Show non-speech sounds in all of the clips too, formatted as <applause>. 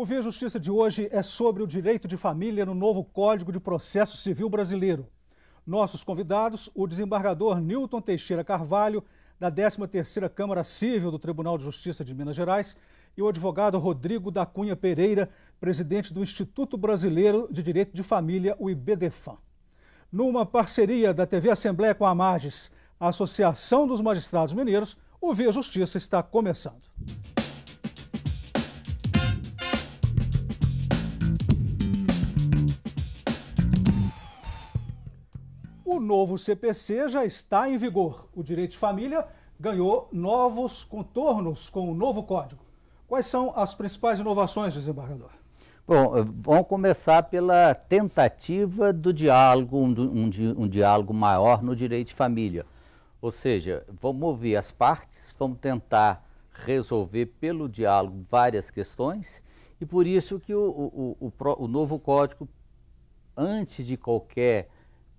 O Via Justiça de hoje é sobre o direito de família no novo Código de Processo Civil Brasileiro. Nossos convidados, o desembargador Newton Teixeira Carvalho, da 13ª Câmara Civil do Tribunal de Justiça de Minas Gerais, e o advogado Rodrigo da Cunha Pereira, presidente do Instituto Brasileiro de Direito de Família, o IBDFAM. Numa parceria da TV Assembleia com a Marges, a Associação dos Magistrados Mineiros, o Via Justiça está começando. O novo CPC já está em vigor. O direito de família ganhou novos contornos com o novo código. Quais são as principais inovações, desembargador? Bom, eh, vamos começar pela tentativa do diálogo, um, um, um, diálogo maior no direito de família. Ou seja, vamos ouvir as partes, vamos tentar resolver pelo diálogo várias questões e por isso que o, o, o, o novo código, antes de qualquer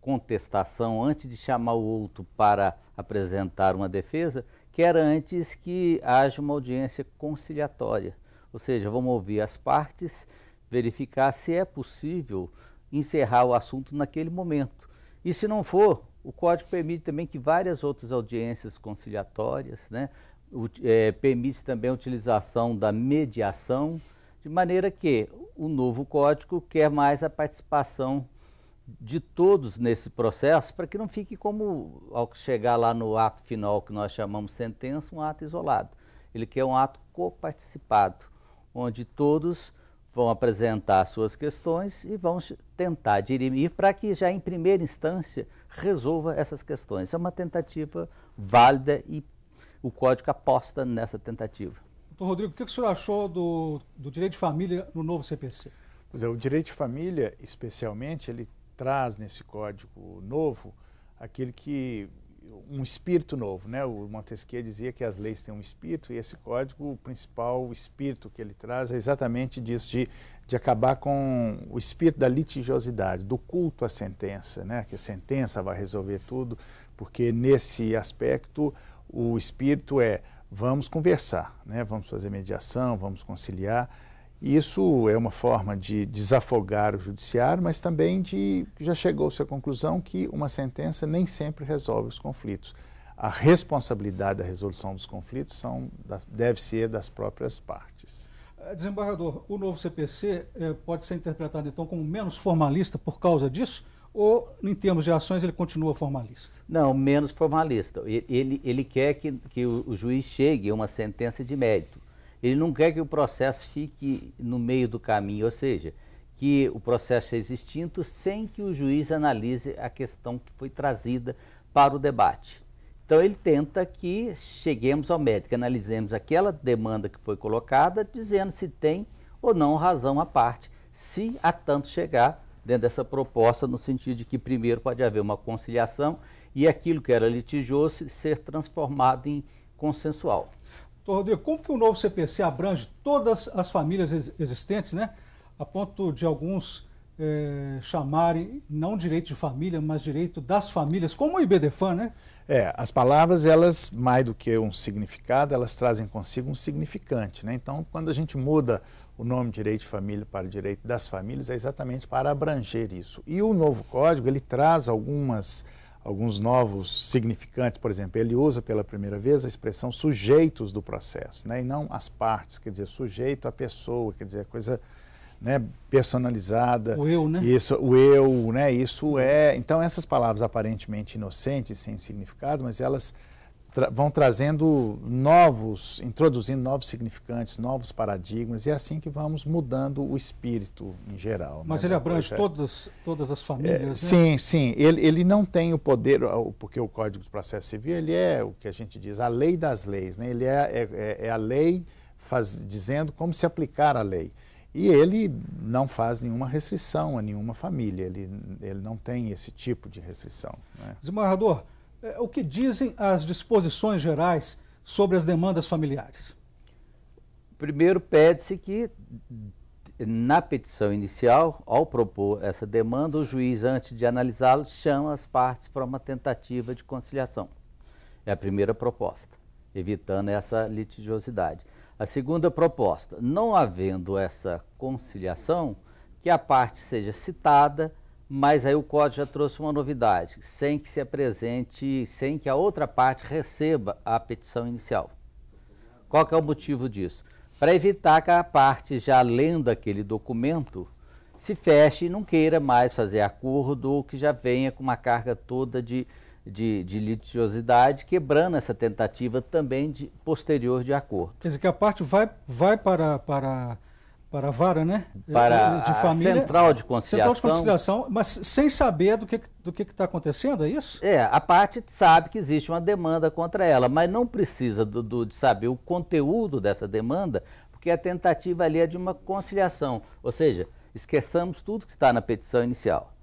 contestação antes de chamar o outro para apresentar uma defesa, quer antes que haja uma audiência conciliatória. Ou seja, vamos ouvir as partes, verificar se é possível encerrar o assunto naquele momento. E se não for, o código permite também que várias outras audiências conciliatórias, né, é, permite também a utilização da mediação, de maneira que o novo código quer mais a participação de todos nesse processo para que não fique como, ao chegar lá no ato final que nós chamamos sentença, um ato isolado. Ele quer um ato coparticipado, onde todos vão apresentar suas questões e vão tentar dirimir para que já em primeira instância resolva essas questões. É uma tentativa válida e o código aposta nessa tentativa. Doutor Rodrigo, o que o senhor achou do, do direito de família no novo CPC? Pois é, o direito de família, especialmente, ele traz nesse código novo aquele que um espírito novo, né? O Montesquieu dizia que as leis têm um espírito e esse código, o principal espírito que ele traz é exatamente disso de, de acabar com o espírito da litigiosidade, do culto à sentença, né? Que a sentença vai resolver tudo, porque nesse aspecto o espírito é vamos conversar, né? Vamos fazer mediação, vamos conciliar isso é uma forma de desafogar o judiciário, mas também de já chegou-se à conclusão que uma sentença nem sempre resolve os conflitos. A responsabilidade da resolução dos conflitos são, deve ser das próprias partes. Eh, desembargador, o novo CPC eh, pode ser interpretado então como menos formalista por causa disso? Ou, em termos de ações, ele continua formalista? Não, menos formalista. Ele, ele quer que, que o juiz chegue a uma sentença de mérito ele não quer que o processo fique no meio do caminho, ou seja, que o processo seja extinto sem que o juiz analise a questão que foi trazida para o debate. Então ele tenta que cheguemos ao médico, analisemos aquela demanda que foi colocada, dizendo se tem ou não razão à parte, se a tanto chegar dentro dessa proposta, no sentido de que primeiro pode haver uma conciliação e aquilo que era litigioso ser transformado em consensual. Doutor Rodrigo, como que o novo CPC abrange todas as famílias existentes, né? A ponto de alguns é, chamarem não direito de família, mas direito das famílias, como o IBDFAN, né? É, as palavras, elas, mais do que um significado, elas trazem consigo um significante, né? Então, quando a gente muda o nome direito de família para direito das famílias, é exatamente para abranger isso. E o novo código, ele traz algumas alguns novos significantes, por exemplo, ele usa pela primeira vez a expressão sujeitos do processo, né, e não as partes, quer dizer, sujeito à pessoa, quer dizer, a coisa né, personalizada. O eu, né? Isso, o eu, né? Isso é. Então essas palavras aparentemente inocentes, sem significado, mas elas tra vão trazendo novos, introduzindo novos significantes, novos paradigmas, e é assim que vamos mudando o espírito em geral. Né? Mas né? ele abrange é todas, todas as famílias, é, né? Sim, sim. Ele, ele não tem o poder, porque o Código de Processo Civil ele é o que a gente diz, a lei das leis, né? ele é, é, é, é a lei faz, dizendo como se aplicar a lei. E ele não faz nenhuma restrição a nenhuma família, ele, ele não tem esse tipo de restrição. Né? Desembargador, é, o que dizem as disposições gerais sobre as demandas familiares? Primeiro, pede-se que, na petição inicial, ao propor essa demanda, o juiz, antes de analisá-la, chama as partes para uma tentativa de conciliação. É a primeira proposta, evitando essa litigiosidade. A segunda proposta, não havendo essa conciliação, que a parte seja citada mas aí o código já trouxe uma novidade, sem que se apresente, sem que a outra parte receba a petição inicial. Qual que é o motivo disso? Para evitar que a parte já lendo aquele documento se feche e não queira mais fazer acordo ou que já venha com uma carga toda de, de, de litigiosidade, quebrando essa tentativa também de, posterior de acordo. Quer dizer, que a parte vai, vai para, para para a vara, né? Para é, de família, a central de conciliação. Central de conciliação, mas sem saber do que está do que está acontecendo, é isso? É, a parte sabe que existe uma demanda contra ela, mas não precisa do, do, de saber o conteúdo dessa demanda, porque a tentativa ali é de uma conciliação. Ou seja, esqueçamos tudo que está na petição inicial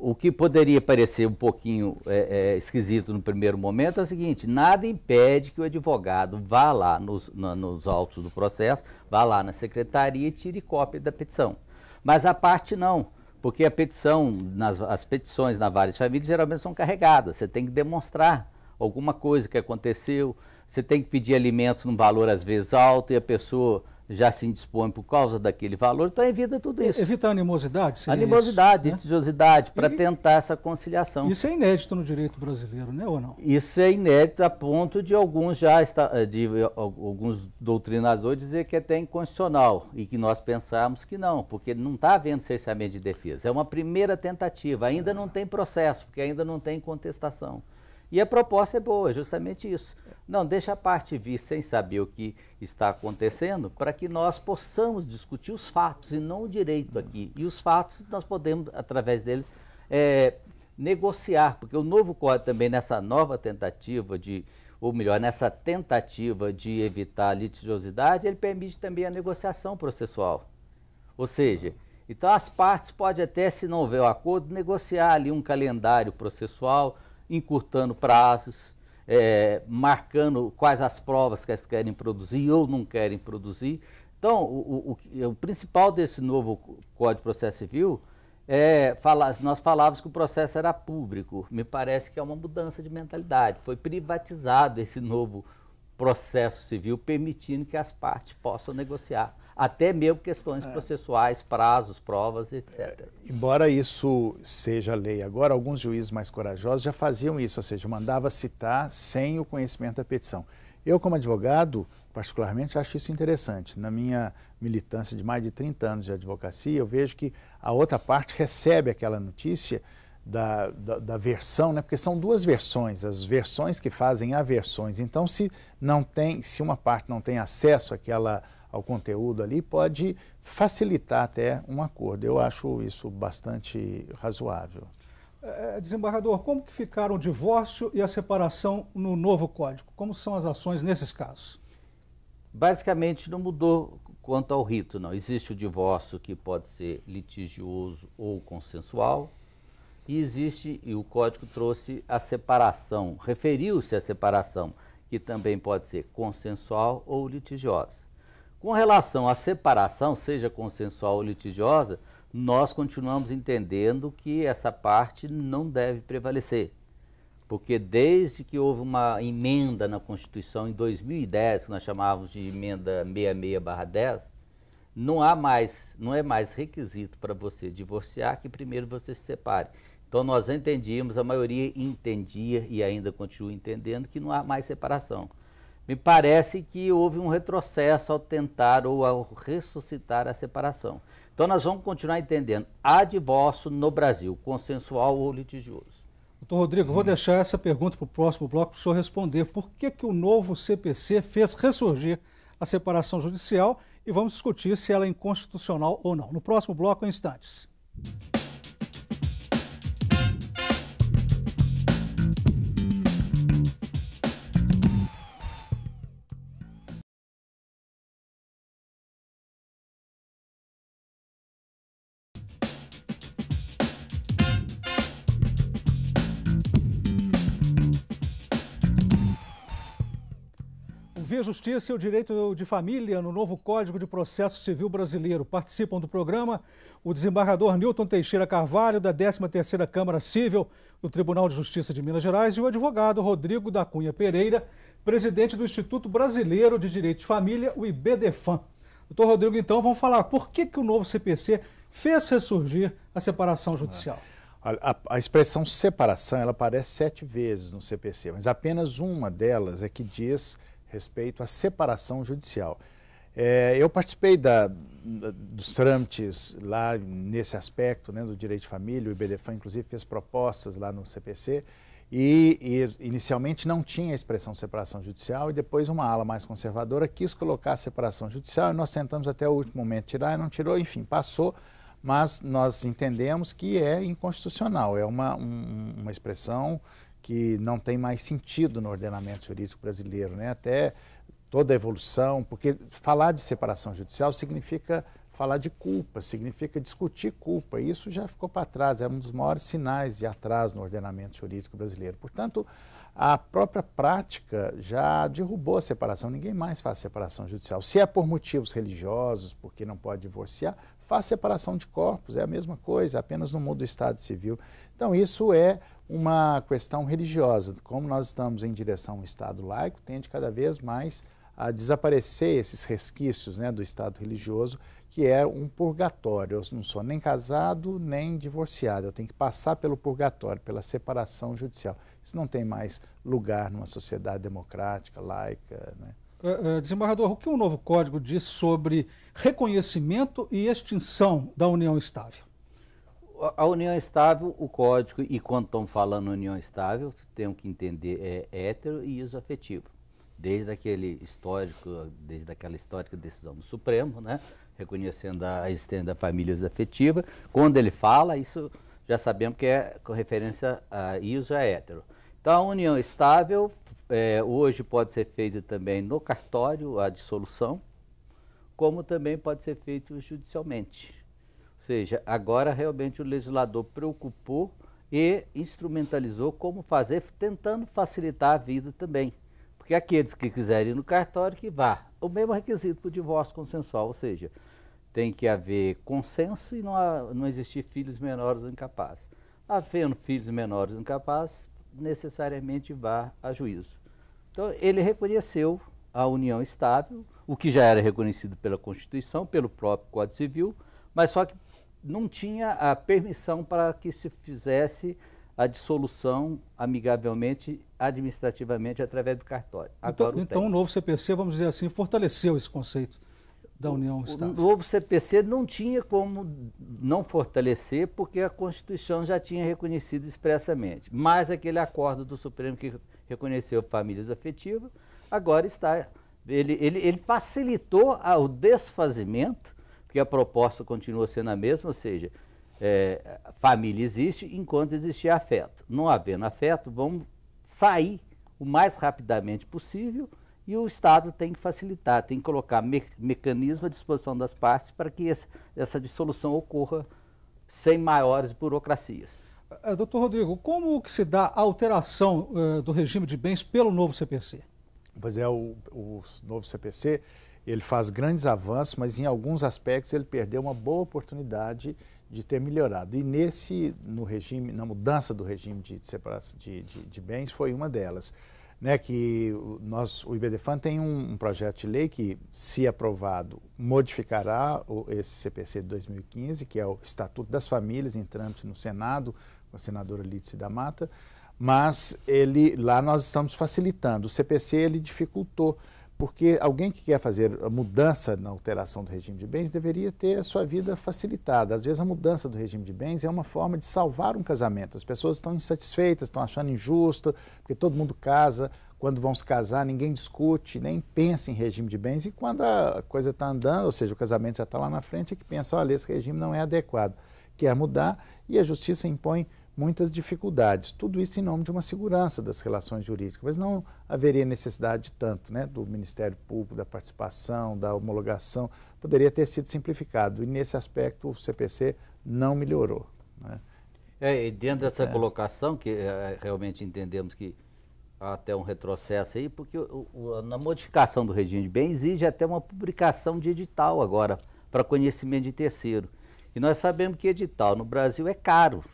o que poderia parecer um pouquinho é, é, esquisito no primeiro momento é o seguinte: nada impede que o advogado vá lá nos, na, nos autos do processo, vá lá na secretaria e tire cópia da petição. Mas a parte não, porque a petição, nas, as petições na várias famílias geralmente são carregadas. Você tem que demonstrar alguma coisa que aconteceu, você tem que pedir alimentos num valor às vezes alto e a pessoa já se indispõe por causa daquele valor, então evita tudo isso. Evita animosidade? Animosidade, litigiosidade, né? para tentar essa conciliação. Isso é inédito no direito brasileiro, né ou não? Isso é inédito a ponto de alguns já está, eh, de eh, alguns doutrinadores dizer que é até inconstitucional e que nós pensamos que não, porque não está havendo cerceamento de defesa. É uma primeira tentativa, ainda é. não tem processo, porque ainda não tem contestação. E a proposta é boa, justamente isso. Não, deixa a parte vir sem saber o que está acontecendo para que nós possamos discutir os fatos e não o direito aqui. E os fatos nós podemos, através deles, é, negociar, porque o novo código também, nessa nova tentativa de, ou melhor, nessa tentativa de evitar litigiosidade, ele permite também a negociação processual. Ou seja, então as partes podem até, se não houver o acordo, negociar ali um calendário processual, encurtando prazos, é, marcando quais as provas que elas querem produzir ou não querem produzir. Então, o, o, o principal desse novo Código de Processo Civil é, nós falávamos que o processo era público. Me parece que é uma mudança de mentalidade. Foi privatizado esse novo processo civil, permitindo que as partes possam negociar até mesmo questões é. processuais, prazos, provas, etc. É, embora isso seja lei agora, alguns juízes mais corajosos já faziam isso, ou seja, mandava citar sem o conhecimento da petição. Eu, como advogado, particularmente acho isso interessante. Na minha militância de mais de 30 anos de advocacia, eu vejo que a outra parte recebe aquela notícia da, da, da, versão, né? porque são duas versões, as versões que fazem versões Então, se não tem, se uma parte não tem acesso àquela ao conteúdo ali pode facilitar até um acordo. Eu acho isso bastante razoável. É, desembargador, como que ficaram o divórcio e a separação no novo código? Como são as ações nesses casos? Basicamente não mudou quanto ao rito, não. Existe o divórcio que pode ser litigioso ou consensual. E existe, e o código trouxe a separação, referiu-se à separação, que também pode ser consensual ou litigiosa. Com relação à separação, seja consensual ou litigiosa, nós continuamos entendendo que essa parte não deve prevalecer. Porque desde que houve uma emenda na Constituição em 2010, que nós chamávamos de emenda 66/10, não há mais, não é mais requisito para você divorciar que primeiro você se separe. Então nós entendíamos, a maioria entendia e ainda continua entendendo que não há mais separação. Me parece que houve um retrocesso ao tentar ou ao ressuscitar a separação. Então nós vamos continuar entendendo. Há divórcio no Brasil, consensual ou litigioso. Doutor Rodrigo, hum. vou deixar essa pergunta para o próximo bloco para o senhor responder. Por que, que o novo CPC fez ressurgir a separação judicial e vamos discutir se ela é inconstitucional ou não. No próximo bloco, em instantes. Justiça e o Direito de Família no novo Código de Processo Civil Brasileiro. Participam do programa o desembargador Newton Teixeira Carvalho, da 13ª Câmara Civil do Tribunal de Justiça de Minas Gerais, e o advogado Rodrigo da Cunha Pereira, presidente do Instituto Brasileiro de Direito de Família, o IBDFAM. Doutor Rodrigo, então, vamos falar por que, que o novo CPC fez ressurgir a separação judicial. A, a, a, expressão separação ela aparece sete vezes no CPC, mas apenas uma delas é que diz respeito à separação judicial. É, eu participei da, dos trâmites lá nesse aspecto né, do direito de família, o IBDFAM inclusive fez propostas lá no CPC e, e, inicialmente não tinha a expressão separação judicial e depois uma ala mais conservadora quis colocar a separação judicial e nós tentamos até o último momento tirar e não tirou, enfim, passou, mas nós entendemos que é inconstitucional, é uma, um, uma expressão que não tem mais sentido no ordenamento jurídico brasileiro, né? até toda a evolução, porque falar de separação judicial significa falar de culpa, significa discutir culpa. e Isso já ficou para trás, é um dos maiores sinais de atraso no ordenamento jurídico brasileiro. Portanto, a própria prática já derrubou a separação, ninguém mais faz separação judicial. Se é por motivos religiosos, porque não pode divorciar, faz separação de corpos, é a mesma coisa, apenas no mundo do Estado Civil. Então, isso é uma questão religiosa. Como nós estamos em direção ao Estado laico, tende cada vez mais a desaparecer esses resquícios né, do Estado religioso, que é um purgatório. Eu não sou nem casado, nem divorciado. Eu tenho que passar pelo purgatório, pela separação judicial. Isso não tem mais lugar numa sociedade democrática, laica. Né? Eh, eh, desembargador, o que o novo código diz sobre reconhecimento e extinção da união estável? A, união estável, o código, e quando estão falando união estável, temos que entender é hétero e isoafetivo. Desde aquele histórico, desde aquela histórica decisão do Supremo, né? reconhecendo a existência da família isoafetiva, quando ele fala, isso já sabemos que é com referência a iso a é hétero. Então, a união estável é, hoje pode ser feita também no cartório, a dissolução, como também pode ser feito judicialmente. Ou seja, agora realmente o legislador preocupou e instrumentalizou como fazer, tentando facilitar a vida também. Porque aqueles que quiserem ir no cartório, que vá. O mesmo requisito para o divórcio consensual, ou seja, tem que haver consenso e não, há, não existir filhos menores ou incapazes. Havendo filhos menores ou incapazes, necessariamente vá a juízo. Então, ele reconheceu a união estável, o que já era reconhecido pela Constituição, pelo próprio Código Civil, mas só que não tinha a permissão para que se fizesse a dissolução amigavelmente, administrativamente, através do cartório. então, o, então o novo CPC, vamos dizer assim, fortaleceu esse conceito da União Estável. O novo CPC não tinha como não fortalecer, porque a Constituição já tinha reconhecido expressamente. Mas aquele acordo do Supremo que reconheceu famílias afetivas, agora está. Ele, ele, ele facilitou o desfazimento, porque a proposta continua sendo a mesma, ou seja, é, família existe enquanto existir afeto. Não havendo afeto, vamos sair o mais rapidamente possível e o Estado tem que facilitar, tem que colocar me mecanismo à disposição das partes para que esse, essa dissolução ocorra sem maiores burocracias. Eh, doutor Rodrigo, como que se dá a alteração uh, do regime de bens pelo novo CPC? Pois é, o, o, novo CPC ele faz grandes avanços, mas em alguns aspectos ele perdeu uma boa oportunidade de ter melhorado. E nesse, no regime, na mudança do regime de, de, de, de bens foi uma delas. Né, que nós, o IBDFAN tem um, um, projeto de lei que, se aprovado, modificará o, esse CPC de 2015, que é o Estatuto das Famílias, em trâmite no Senado, com a senadora Lídice da Mata, mas ele lá nós estamos facilitando. O CPC ele dificultou, porque alguém que quer fazer a mudança na alteração do regime de bens deveria ter a sua vida facilitada. Às vezes a mudança do regime de bens é uma forma de salvar um casamento. As pessoas estão insatisfeitas, estão achando injusto, porque todo mundo casa, quando vão se casar, ninguém discute, nem pensa em regime de bens, e quando a coisa está andando, ou seja, o casamento já está lá na frente, é que pensa, olha, esse regime não é adequado, quer mudar, e a justiça impõe muitas dificuldades. Tudo isso em nome de uma segurança das relações jurídicas, mas não haveria necessidade de tanto, né, do Ministério Público, da participação, da homologação, poderia ter sido simplificado. E nesse aspecto o CPC não melhorou. Né? É, e dentro dessa é. colocação, que é, é, realmente entendemos que há até um retrocesso aí, porque o, o, na modificação do regime de bens exige até uma publicação de edital agora, para conhecimento de terceiro. E nós sabemos que edital no Brasil é caro.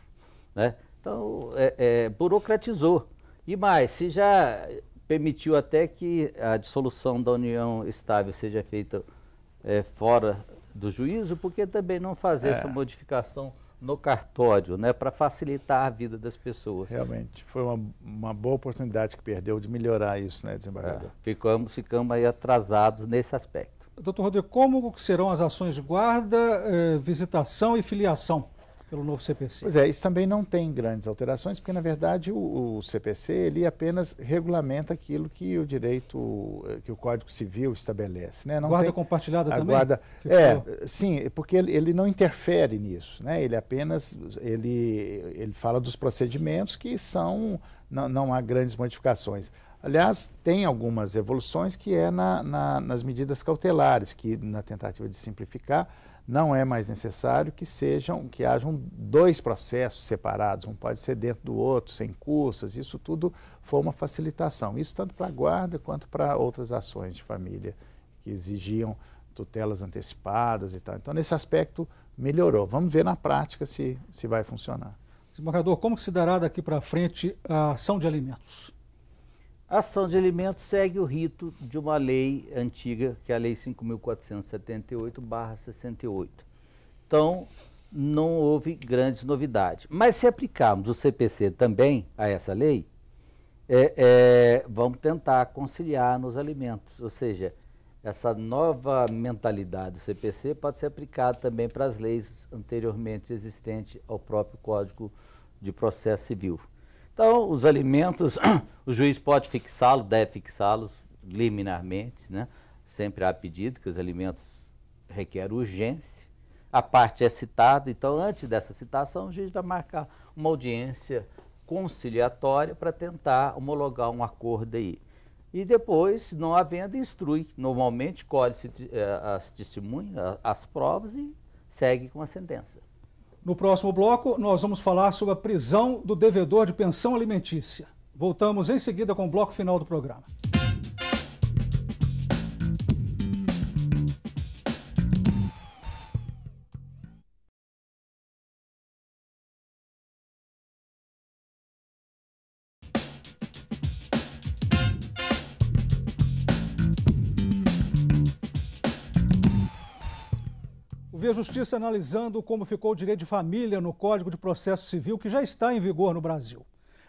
Né? Então, é, é, burocratizou. E mais, se já permitiu até que a dissolução da união estável seja feita é, fora do juízo, por que também não fazer é. essa modificação no cartório, né, para facilitar a vida das pessoas? Realmente, foi uma, uma, boa oportunidade que perdeu de melhorar isso, né, desembargador? É, ficamos, ficamos aí atrasados nesse aspecto. Doutor Rodrigo, como serão as ações de guarda, eh, visitação e filiação? pelo novo CPC. Pois é, isso também não tem grandes alterações, porque na verdade o, o, CPC ele apenas regulamenta aquilo que o direito, eh, que o Código Civil estabelece. Né? Não guarda tem, compartilhada a também? Guarda, é, sim, porque ele, ele, não interfere nisso, né? ele apenas ele, ele fala dos procedimentos que são, não, não há grandes modificações. Aliás, tem algumas evoluções que é na, na, nas medidas cautelares, que na tentativa de simplificar, não é mais necessário que sejam que hajam dois processos separados, um pode ser dentro do outro, sem custas, isso tudo foi uma facilitação. Isso tanto para a guarda quanto para outras ações de família que exigiam tutelas antecipadas e tal. Então, nesse aspecto, melhorou. Vamos ver na prática se, se vai funcionar. Desembargador, como se dará daqui para frente a ação de alimentos? A ação de alimentos segue o rito de uma lei antiga, que é a Lei 5.478-68. Então, não houve grandes novidades. Mas se aplicarmos o CPC também a essa lei, é, é, vamos tentar conciliar nos alimentos. Ou seja, essa nova mentalidade do CPC pode ser aplicada também para as leis anteriormente existentes ao próprio Código de Processo Civil. Então, os alimentos, <coughs> o juiz pode fixá-los, deve fixá-los liminarmente, né? Sempre há pedido que os alimentos requerem urgência. A parte é citada, então, antes dessa citação, o juiz vai marcar uma audiência conciliatória para tentar homologar um acordo aí. E depois, não havendo, instrui. Normalmente, colhe-se eh, as testemunhas, as provas e segue com a sentença. No próximo bloco, nós vamos falar sobre a prisão do devedor de pensão alimentícia. Voltamos em seguida com o bloco final do programa. vi a Justiça analisando como ficou o direito de família no Código de Processo Civil, que já está em vigor no Brasil.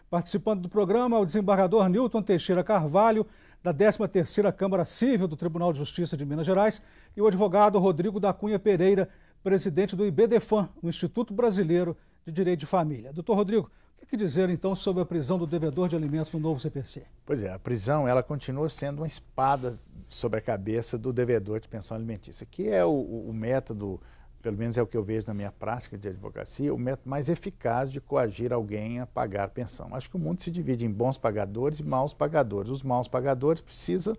Participando do programa, o desembargador Newton Teixeira Carvalho, da 13ª Câmara Civil do Tribunal de Justiça de Minas Gerais, e o advogado Rodrigo da Cunha Pereira, presidente do IBDFAM, o Instituto Brasileiro de Direito de Família. Doutor Rodrigo, o é que dizer então sobre a prisão do devedor de alimentos no novo CPC? Pois é, a prisão ela continua sendo uma espada sobre a cabeça do devedor de pensão alimentícia, que é o, o, método, pelo menos é o que eu vejo na minha prática de advocacia, o método mais eficaz de coagir alguém a pagar pensão. Acho que o mundo se divide em bons pagadores e maus pagadores. Os maus pagadores precisam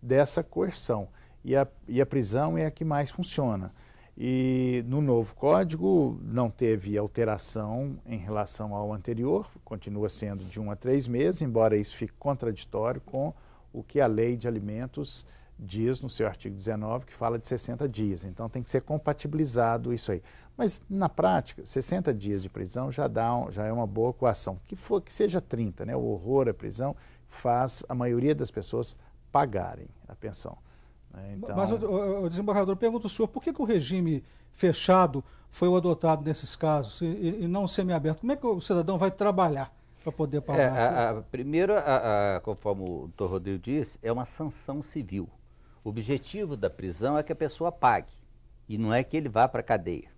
dessa coerção e a, e a prisão é a que mais funciona. E no novo código não teve alteração em relação ao anterior, continua sendo de um a três meses, embora isso fique contraditório com o que a lei de alimentos diz no seu artigo 19, que fala de 60 dias. Então tem que ser compatibilizado isso aí. Mas na prática, 60 dias de prisão já dá um, já é uma boa coação. Que for que seja 30, né? O horror à prisão faz a maioria das pessoas pagarem a pensão. Né? Então... Mas o, o, é desembargador pergunta o senhor por que, que, o regime fechado foi o adotado nesses casos e, e não semiaberto Como é que o cidadão vai trabalhar? para poder é, pagar. É, a, a, primeiro, a, conforme o doutor Rodrigo disse, é uma sanção civil. O objetivo da prisão é que a pessoa pague e não é que ele vá para a cadeia.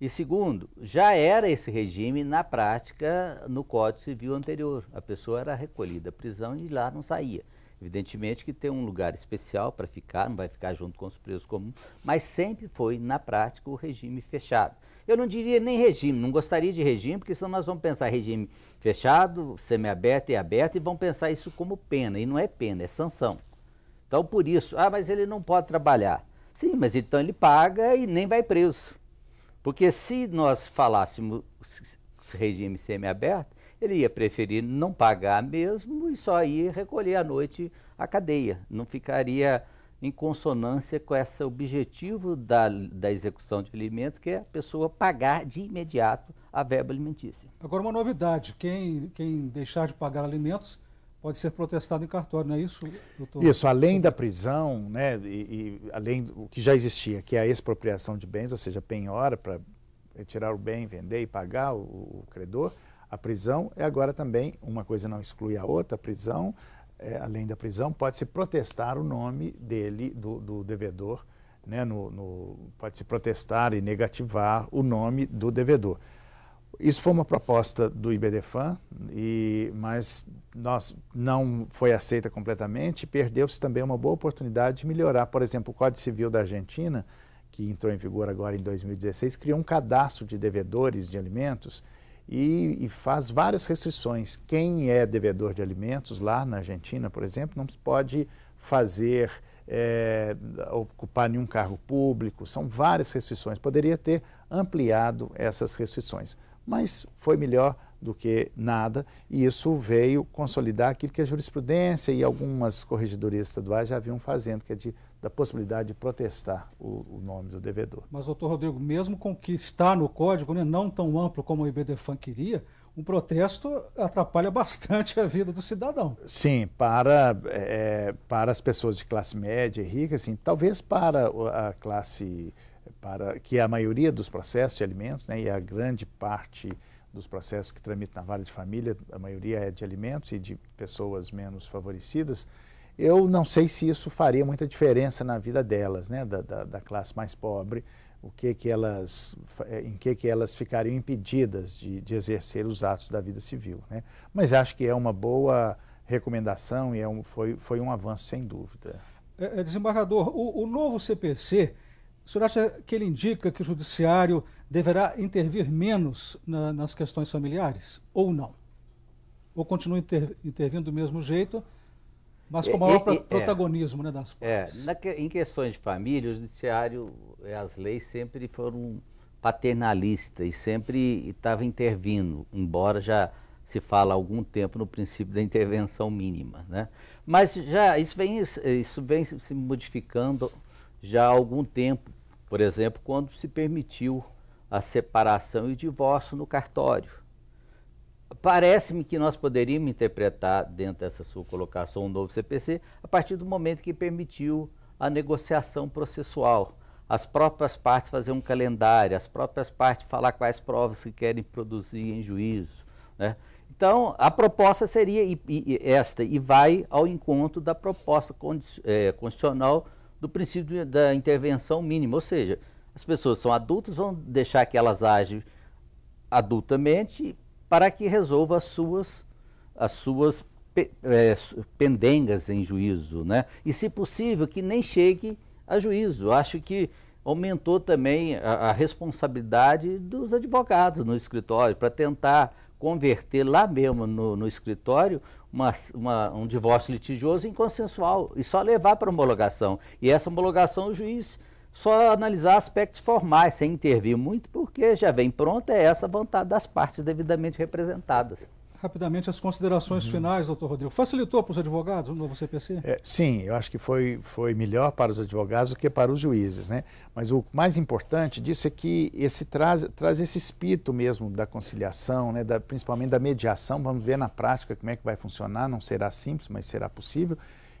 E segundo, já era esse regime na prática no Código Civil anterior. A pessoa era recolhida à prisão e lá não saía. Evidentemente que tem um lugar especial para ficar, não vai ficar junto com os presos comuns, mas sempre foi, na prática, o regime fechado. Eu não diria nem regime, não gostaria de regime, porque senão nós vamos pensar regime fechado, semiaberto e aberto, e vão pensar isso como pena. E não é pena, é sanção. Então, por isso, ah, mas ele não pode trabalhar. Sim, mas então ele paga e nem vai preso. Porque se nós falássemos regime semiaberto, ele ia preferir não pagar mesmo e só ir recolher à noite a cadeia. Não ficaria em consonância com esse objetivo da, da execução de alimentos, que é a pessoa pagar de imediato a verba alimentícia. Agora, uma novidade: quem, quem deixar de pagar alimentos pode ser protestado em cartório, não é isso, doutor? Isso, além da prisão, né, e, e além do que já existia, que é a expropriação de bens, ou seja, penhora para retirar o bem, vender e pagar o, o credor, a prisão é agora também, uma coisa não exclui a outra, a prisão é, além da prisão, pode-se protestar o nome dele, do, do devedor, né, no, no, pode-se protestar e negativar o nome do devedor. Isso foi uma proposta do IBDFAN, e, mas nós, não foi aceita completamente. Perdeu-se também uma boa oportunidade de melhorar. Por exemplo, o Código Civil da Argentina, que entrou em vigor agora em 2016, criou um cadastro de devedores de alimentos e, e, faz várias restrições. Quem é devedor de alimentos lá na Argentina, por exemplo, não pode fazer, é, ocupar nenhum cargo público, são várias restrições. Poderia ter ampliado essas restrições, mas foi melhor do que nada, e isso veio consolidar aquilo que a jurisprudência e algumas corregedorias estaduais já vinham fazendo, que é de da possibilidade de protestar o, o, nome do devedor. Mas, doutor Rodrigo, mesmo com o que está no código, né, não tão amplo como o IBDFAN queria, um protesto atrapalha bastante a vida do cidadão. Sim, para, é, para as pessoas de classe média e rica, sim, talvez para a classe, para que a maioria dos processos de alimentos, né, e a grande parte dos processos que tramitam na vara de família, a maioria é de alimentos e de pessoas menos favorecidas, eu não sei se isso faria muita diferença na vida delas, né, da, da, da classe mais pobre, o que que elas, eh, em que que elas ficariam impedidas de, de, exercer os atos da vida civil, né? Mas acho que é uma boa recomendação e é um, foi, foi um avanço sem dúvida. É, é desembargador, o, o novo CPC, o senhor acha que ele indica que o judiciário deverá intervir menos na, nas questões familiares ou não? Ou continua inter, intervindo do mesmo jeito? Mas é, com maior é, é, é, protagonismo né, das é, partes. Na, em questões de família, o judiciário, eh, as leis sempre foram paternalistas e sempre estavam intervindo, embora já se fala há algum tempo no princípio da intervenção mínima. Né? Mas já isso vem, isso vem se modificando já há algum tempo, por exemplo, quando se permitiu a separação e o divórcio no cartório. Parece-me que nós poderíamos interpretar, dentro dessa sua colocação, um novo CPC a partir do momento que permitiu a negociação processual. As próprias partes fazer um calendário, as próprias partes falar quais provas que querem produzir em juízo. Né? Então, a proposta seria esta, e vai ao encontro da proposta é, constitucional do princípio da intervenção mínima, ou seja, as pessoas são adultas, vão deixar que elas agem adultamente para que resolva as suas, as suas pe, é, pendengas em juízo. Né? E, se possível, que nem chegue a juízo. Acho que aumentou também a, a responsabilidade dos advogados no escritório para tentar converter lá mesmo no, no escritório uma, uma, um divórcio litigioso em consensual e só levar para homologação. E essa homologação o juiz só analisar aspectos formais, sem intervir muito, porque já vem pronta é essa vontade das partes devidamente representadas. Rapidamente, as considerações uhum. finais, doutor Rodrigo. Facilitou para os advogados o novo CPC? É, sim, eu acho que foi, foi melhor para os advogados do que para os juízes. Né? Mas o mais importante disso é que esse traz, traz esse espírito mesmo da conciliação, né? da, principalmente da mediação. Vamos ver na prática como é que vai funcionar, não será simples, mas será possível.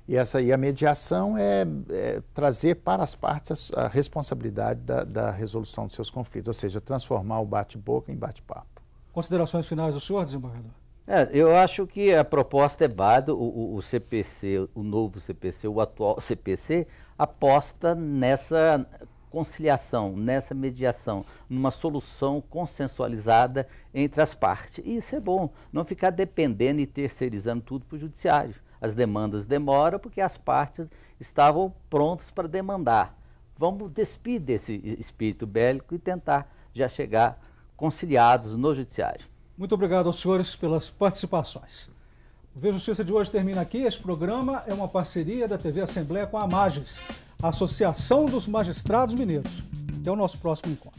E, essa, e a mediação é, é trazer para as partes a, a responsabilidade da, da, resolução de seus conflitos, ou seja, transformar o bate-boca em bate-papo. Considerações finais do senhor, desembargador? É, eu acho que a proposta é válida, o, o, o CPC, o novo CPC, o atual CPC, aposta nessa conciliação, nessa mediação, numa solução consensualizada entre as partes. E isso é bom, não ficar dependendo e terceirizando tudo para o judiciário as demandas demoram porque as partes estavam prontas para demandar. Vamos despir desse espírito bélico e tentar já chegar conciliados no judiciário. Muito obrigado aos senhores pelas participações. O Veja Justiça de hoje termina aqui. Este programa é uma parceria da TV Assembleia com a Magis, a Associação dos Magistrados Mineiros. Até o nosso próximo encontro.